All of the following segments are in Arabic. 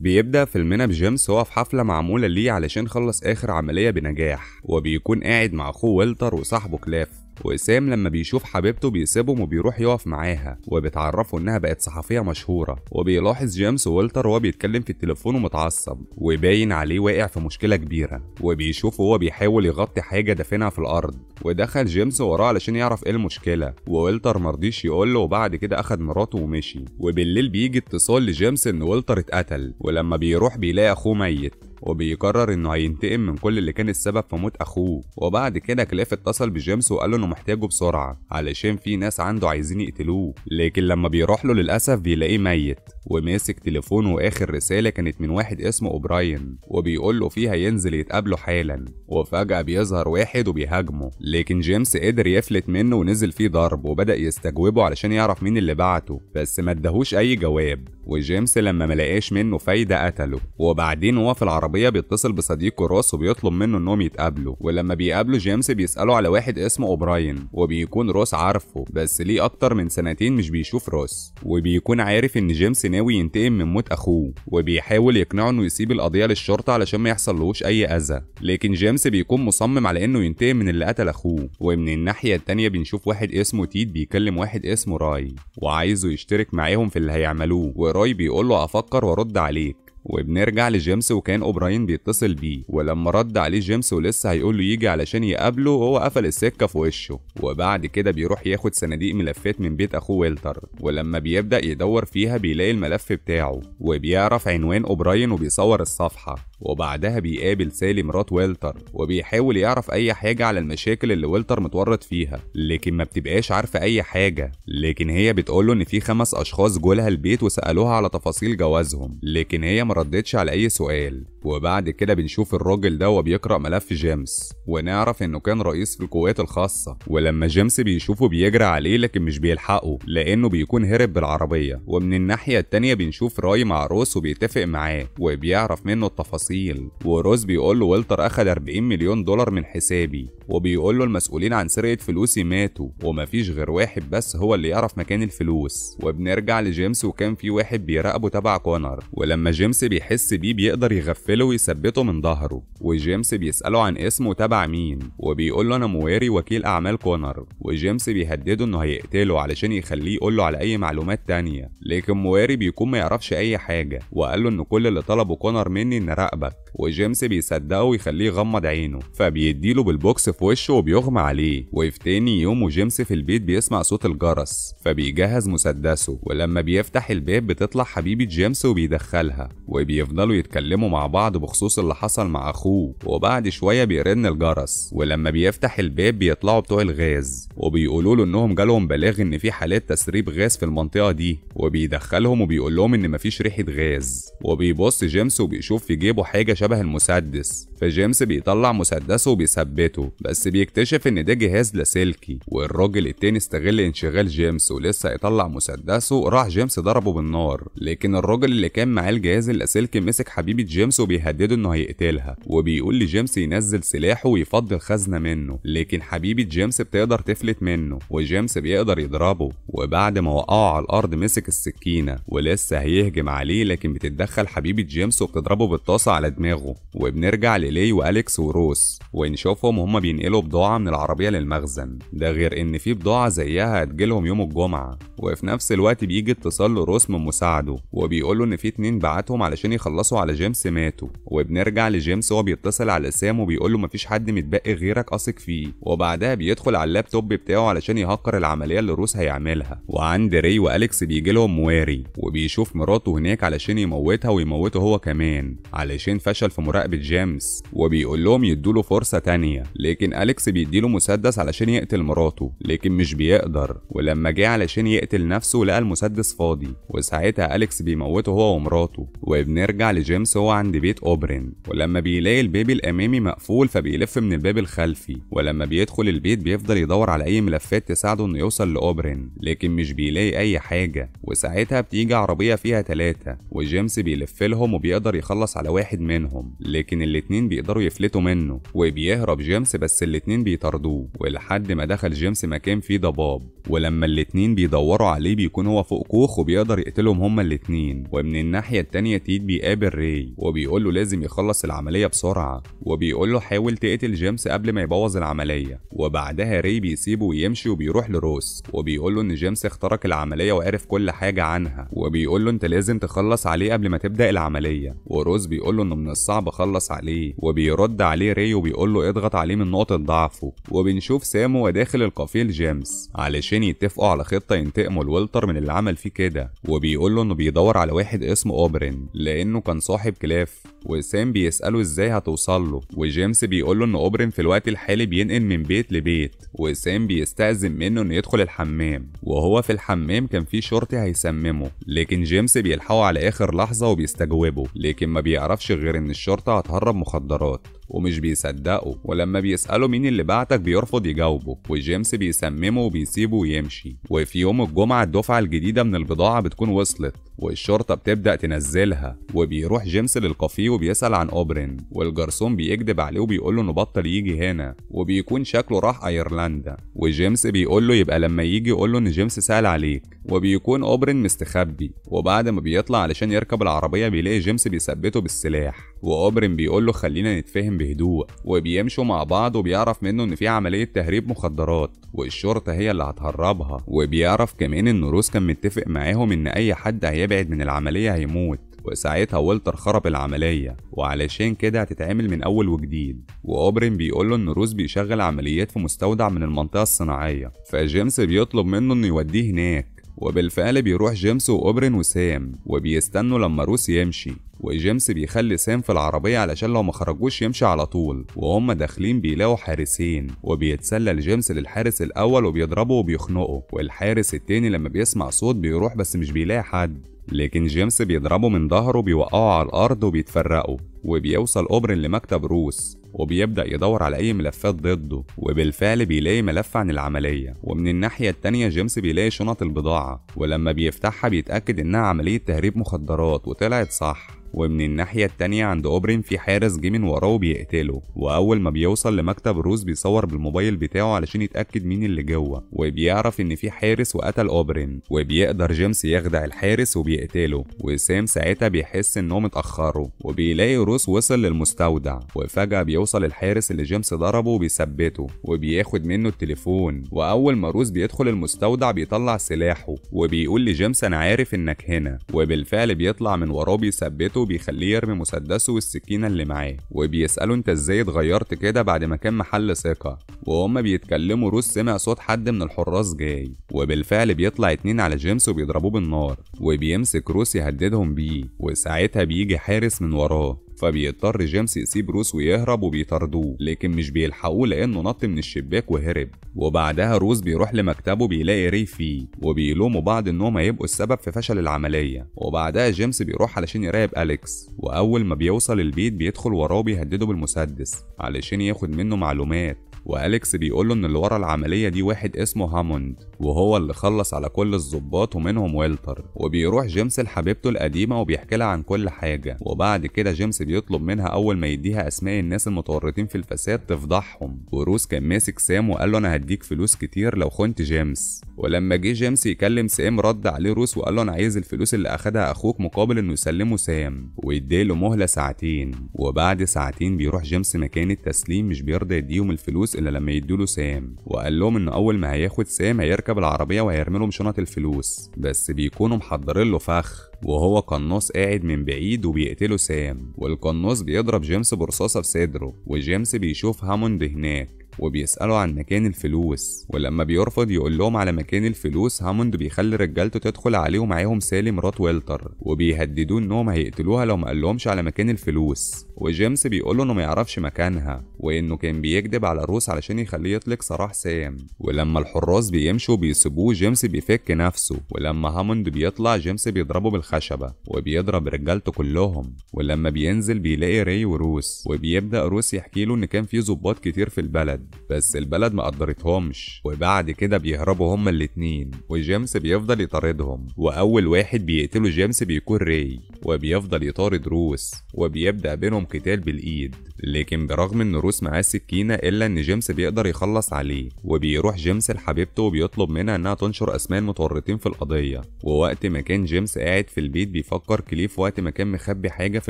بيبدأ فيلمنا بجيمس هو في حفلة معمولة ليه علشان خلص آخر عملية بنجاح وبيكون قاعد مع أخوه ويلتر وصاحبه كلاف وسام لما بيشوف حبيبته بيسيبهم وبيروح يقف معاها وبتعرفه انها بقت صحفيه مشهوره وبيلاحظ جيمس وولتر وهو بيتكلم في التليفون ومتعصب وباين عليه واقع في مشكله كبيره وبيشوفه وهو بيحاول يغطي حاجه دافنها في الارض ودخل جيمس وراه علشان يعرف ايه المشكله وولتر مرضيش يقول له وبعد كده اخد مراته ومشي وبالليل بيجي اتصال لجيمس ان وولتر اتقتل ولما بيروح بيلاقي اخوه ميت وبيقرر انه هينتقم من كل اللي كان السبب في موت اخوه وبعد كده كليف اتصل بجيمس وقال له انه محتاجه بسرعه علشان في ناس عنده عايزين يقتلوه لكن لما بيروح له للاسف بيلاقيه ميت وماسك تليفونه واخر رساله كانت من واحد اسمه اوبراين وبيقول له فيها ينزل يتقابله حالا وفجاه بيظهر واحد وبيهاجمه لكن جيمس قدر يفلت منه ونزل فيه ضرب وبدا يستجوبه علشان يعرف مين اللي بعته بس ما اداهوش اي جواب وجيمس لما ملقاش منه فايده قتله وبعدين وهو في العربيه بيتصل بصديقه روس وبيطلب منه انهم يتقابلوا ولما بيقابلوا جيمس بيساله على واحد اسمه اوبراين وبيكون روس عارفه بس ليه اكتر من سنتين مش بيشوف روس وبيكون عارف ان جيمس ناوي ينتقم من موت أخوه وبيحاول يقنعه إنه يسيب القضية للشرطة علشان ما يحصلوش أي أذى لكن جيمس بيكون مصمم على إنه ينتقم من اللي قتل أخوه ومن الناحية التانية بنشوف واحد اسمه تيد بيكلم واحد اسمه راي وعايزه يشترك معاهم في اللي هيعملوه وراي بيقول له أفكر وأرد عليك وبنرجع لجيمس وكان اوبراين بيتصل بيه ولما رد عليه جيمس ولسه هيقول له يجي علشان يقابله هو قفل السكه في وشه وبعد كده بيروح ياخد صناديق ملفات من بيت اخوه ويلتر ولما بيبدا يدور فيها بيلاقي الملف بتاعه وبيعرف عنوان اوبراين وبيصور الصفحه وبعدها بيقابل سالي مرات ويلتر وبيحاول يعرف اي حاجه على المشاكل اللي ويلتر متورط فيها لكن ما بتبقاش عارفه اي حاجه لكن هي بتقوله ان في خمس اشخاص جولها البيت وسالوها على تفاصيل جوازهم لكن هي ما ردتش على أي سؤال وبعد كده بنشوف الراجل ده وبيقرأ ملف جيمس ونعرف انه كان رئيس في القوات الخاصة ولما جيمس بيشوفه بيجري عليه لكن مش بيلحقه لانه بيكون هرب بالعربية ومن الناحية التانية بنشوف راي مع روس وبيتفق معاه وبيعرف منه التفاصيل وروس بيقول له ويلتر اخد 40 مليون دولار من حسابي وبيقول له المسؤولين عن سرقة فلوسي ماتوا ومفيش غير واحد بس هو اللي يعرف مكان الفلوس وبنرجع لجيمس وكان في واحد بيراقبه تبع كونر ولما جيمس بيحس بيه بيقدر يغفله بيمثله ويثبته من ظهره وجيمس بيسأله عن اسمه تبع مين وبيقول له أنا مواري وكيل أعمال كونر وجيمس بيهدده إنه هيقتله علشان يخليه يقول له على أي معلومات تانية لكن مواري بيكون ما يعرفش أي حاجة وقال له إن كل اللي طلبه كونر مني إن راقبك وجيمس بيصدقه ويخليه يغمض عينه فبيديله بالبوكس في وشه وبيغمى عليه وفي تاني يوم وجيمس في البيت بيسمع صوت الجرس فبيجهز مسدسه ولما بيفتح الباب بتطلع حبيبة جيمس وبيدخلها وبيفضلوا يتكلموا مع بعض بعض بخصوص اللي حصل مع اخوه وبعد شويه بيرن الجرس ولما بيفتح الباب بيطلعوا بتوع الغاز وبيقولوا له انهم جالهم بلاغ ان في حالات تسريب غاز في المنطقه دي وبيدخلهم وبيقول لهم ان مفيش ريحه غاز وبيبص جيمس وبيشوف في جيبه حاجه شبه المسدس فجيمس بيطلع مسدسه وبيثبته بس بيكتشف ان ده جهاز لاسلكي والراجل التاني استغل انشغال جيمس ولسه هيطلع مسدسه راح جيمس ضربه بالنار لكن الراجل اللي كان معاه الجهاز اللاسلكي مسك حبيبه جيمس بيهدده انه هيقتلها وبيقول لجيمس ينزل سلاحه ويفضي الخزنه منه لكن حبيبه جيمس بتقدر تفلت منه وجيمس بيقدر يضربه وبعد ما وقعه على الارض مسك السكينه ولسه هيهجم عليه لكن بتتدخل حبيبه جيمس وبتضربه بالطاسه على دماغه وبنرجع للي واليكس وروس ونشوفهم هما بينقلوا بضاعه من العربيه للمخزن ده غير ان في بضاعه زيها هتجيلهم يوم الجمعه وفي نفس الوقت بيجي اتصال لروس من مساعده وبيقول له ان في اتنين بعتهم علشان يخلصوا على جيمس مات حياته وبنرجع لجيمس وهو بيتصل على سام وبيقول له مفيش حد متبقي غيرك اثق فيه وبعدها بيدخل على اللابتوب بتاعه علشان يهكر العمليه اللي روس هيعملها وعند ري واليكس بيجي لهم مواري وبيشوف مراته هناك علشان يموتها ويموته هو كمان علشان فشل في مراقبه جيمس وبيقول لهم يدوا له فرصه تانية لكن اليكس بيديله مسدس علشان يقتل مراته لكن مش بيقدر ولما جه علشان يقتل نفسه لقى المسدس فاضي وساعتها اليكس بيموته هو ومراته وبنرجع لجيمس هو عند بيت بيت أوبرين ولما بيلاقي الباب الأمامي مقفول فبيلف من الباب الخلفي ولما بيدخل البيت بيفضل يدور على أي ملفات تساعده إنه يوصل لأوبرين لكن مش بيلاقي أي حاجة وساعتها بتيجي عربية فيها تلاتة وجيمس بيلف لهم وبيقدر يخلص على واحد منهم لكن الاتنين بيقدروا يفلتوا منه وبيهرب جيمس بس الاتنين بيطاردوه ولحد ما دخل جيمس مكان فيه ضباب ولما الاتنين بيدوروا عليه بيكون هو فوق كوخ وبيقدر يقتلهم هما الاتنين ومن الناحية التانية تيد بيقابل ري وبيقول بيقول له لازم يخلص العملية بسرعة وبيقول له حاول تقتل جيمس قبل ما يبوظ العملية وبعدها ري بيسيبه ويمشي وبيروح لروس وبيقول له ان جيمس اخترق العملية وعرف كل حاجة عنها وبيقول له انت لازم تخلص عليه قبل ما تبدأ العملية وروس بيقول له انه من الصعب اخلص عليه وبيرد عليه ري وبيقول له اضغط عليه من نقطة ضعفه وبنشوف سام وداخل داخل القفيل جيمس علشان يتفقوا على خطة ينتقموا لولتر من اللي عمل فيه كده وبيقول له انه بيدور على واحد اسمه اوبرين لانه كان صاحب كلاف وسام بيسأله ازاي هتوصل له وجيمس بيقوله ان اوبرين في الوقت الحالي بينقل من بيت لبيت وسام بيستأذن منه انه يدخل الحمام وهو في الحمام كان في شرطي هيسممه لكن جيمس بيلحقه على اخر لحظة وبيستجوبه لكن ما بيعرفش غير ان الشرطة هتهرب مخدرات ومش بيصدقه ولما بيسألوا مين اللي بعتك بيرفض يجاوبه وجيمس بيسممه وبيسيبه ويمشي وفي يوم الجمعة الدفعة الجديدة من البضاعة بتكون وصلت والشرطة بتبدأ تنزلها وبيروح جيمس للقفي وبيسأل عن أوبرين والجرسون بيكذب عليه وبيقول له إنه بطل يجي هنا وبيكون شكله راح أيرلندا وجيمس بيقول له يبقى لما يجي يقول له إن جيمس سأل عليك وبيكون أوبرين مستخبي وبعد ما بيطلع علشان يركب العربية بيلاقي جيمس بيثبته بالسلاح وأوبرين بيقول له خلينا نتفهم بهدوء وبيمشوا مع بعض وبيعرف منه ان في عمليه تهريب مخدرات والشرطه هي اللي هتهربها وبيعرف كمان ان روس كان متفق معاهم ان اي حد هيبعد من العمليه هيموت وساعتها والتر خرب العملية وعلشان كده هتتعمل من أول وجديد وأوبرين بيقوله إن روز بيشغل عمليات في مستودع من المنطقة الصناعية فجيمس بيطلب منه إنه يوديه هناك وبالفعل بيروح جيمس وأوبرين وسام وبيستنوا لما روس يمشي وجيمس بيخلي سام في العربية علشان لو ما خرجوش يمشي على طول وهم داخلين بيلاقوا حارسين وبيتسلل جيمس للحارس الأول وبيضربه وبيخنقه والحارس التاني لما بيسمع صوت بيروح بس مش بيلاقي حد لكن جيمس بيضربه من ظهره بيوقعه على الأرض وبيتفرقوا وبيوصل أوبرين لمكتب روس وبيبدأ يدور على أي ملفات ضده وبالفعل بيلاقي ملف عن العملية ومن الناحية التانية جيمس بيلاقي شنط البضاعة ولما بيفتحها بيتأكد إنها عملية تهريب مخدرات وطلعت صح ومن الناحية التانية عند أوبرين في حارس جه من وراه وبيقتله وأول ما بيوصل لمكتب روز بيصور بالموبايل بتاعه علشان يتأكد مين اللي جوه وبيعرف إن في حارس وقتل أوبرين وبيقدر جيمس يخدع الحارس وبيقتله وسام ساعتها بيحس إنه متأخره وبيلاقي روز وصل للمستودع وفجأة بيوصل الحارس اللي جيمس ضربه وبيثبته وبياخد منه التليفون وأول ما روز بيدخل المستودع بيطلع سلاحه وبيقول لجيمس أنا عارف إنك هنا وبالفعل بيطلع من وراه بيثبته بتاعته بيخليه يرمي مسدسه والسكينة اللي معاه وبيسأله انت ازاي اتغيرت كده بعد ما كان محل ثقة وهما بيتكلموا روس سمع صوت حد من الحراس جاي وبالفعل بيطلع اتنين على جيمس وبيضربوه بالنار وبيمسك روس يهددهم بيه وساعتها بيجي حارس من وراه فبيضطر جيمس يسيب روس ويهرب وبيطاردوه لكن مش بيلحقوه لانه نط من الشباك وهرب وبعدها روس بيروح لمكتبه بيلاقي ري فيه وبيلوموا بعض انهم هيبقوا السبب في فشل العمليه وبعدها جيمس بيروح علشان يراقب اليكس واول ما بيوصل البيت بيدخل وراه بيهدده بالمسدس علشان ياخد منه معلومات وأليكس بيقول له إن اللي ورا العملية دي واحد اسمه هاموند وهو اللي خلص على كل الظباط ومنهم ويلتر وبيروح جيمس لحبيبته القديمة وبيحكي لها عن كل حاجة وبعد كده جيمس بيطلب منها أول ما يديها أسماء الناس المتورطين في الفساد تفضحهم وروس كان ماسك سام وقال له أنا هديك فلوس كتير لو خنت جيمس ولما جه جيمس يكلم سام رد عليه روس وقال له أنا عايز الفلوس اللي أخدها أخوك مقابل إنه يسلمه سام ويديله مهلة ساعتين وبعد ساعتين بيروح جيمس مكان التسليم مش بيرضى يديهم الفلوس الفلوس إلا لما يدوله سام وقال لهم إن أول ما هياخد سام هيركب العربية وهيرملهم شنط الفلوس بس بيكونوا محضرين له فخ وهو قناص قاعد من بعيد وبيقتله سام والقناص بيضرب جيمس برصاصة في صدره وجيمس بيشوف هاموند هناك وبيسأله عن مكان الفلوس ولما بيرفض يقول لهم على مكان الفلوس هاموند بيخلي رجالته تدخل عليه ومعاهم سالي مرات ويلتر وبيهددوه انهم هيقتلوها لو ما قالهمش على مكان الفلوس وجيمس له انه ما يعرفش مكانها وانه كان بيكذب على روس علشان يخليه يطلق سراح سام ولما الحراس بيمشوا بيسيبوه جيمس بيفك نفسه ولما هاموند بيطلع جيمس بيضربه بالخشبه وبيضرب رجالته كلهم ولما بينزل بيلاقي ري وروس وبيبدا روس يحكي له ان كان في ظباط كتير في البلد بس البلد ما قدرتهمش وبعد كده بيهربوا هما الاتنين وجيمس بيفضل يطاردهم واول واحد بيقتله جيمس بيكون ري وبيفضل يطارد روس وبيبدا بينهم قتال بالايد لكن برغم ان روس معاه السكينه الا ان جيمس بيقدر يخلص عليه وبيروح جيمس لحبيبته وبيطلب منها انها تنشر اسماء المتورطين في القضيه ووقت ما كان جيمس قاعد في البيت بيفكر كليف وقت ما كان مخبي حاجه في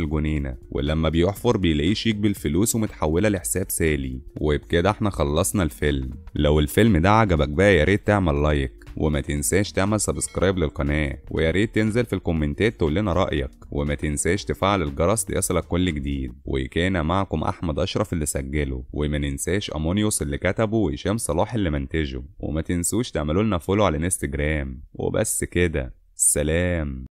الجنينه ولما بيحفر بيلاقيه شيك بالفلوس ومتحوله لحساب سالي وبكده احنا خلصنا الفيلم لو الفيلم ده عجبك بقى يا ريت تعمل لايك وما تنساش تعمل سبسكرايب للقناة وياريت تنزل في الكومنتات تقول لنا رأيك وما تنساش تفعل الجرس ليصلك كل جديد وكان معكم أحمد أشرف اللي سجله وما ننساش أمونيوس اللي كتبه وهشام صلاح اللي منتجه وما تنسوش تعملوا لنا فولو على انستجرام وبس كده سلام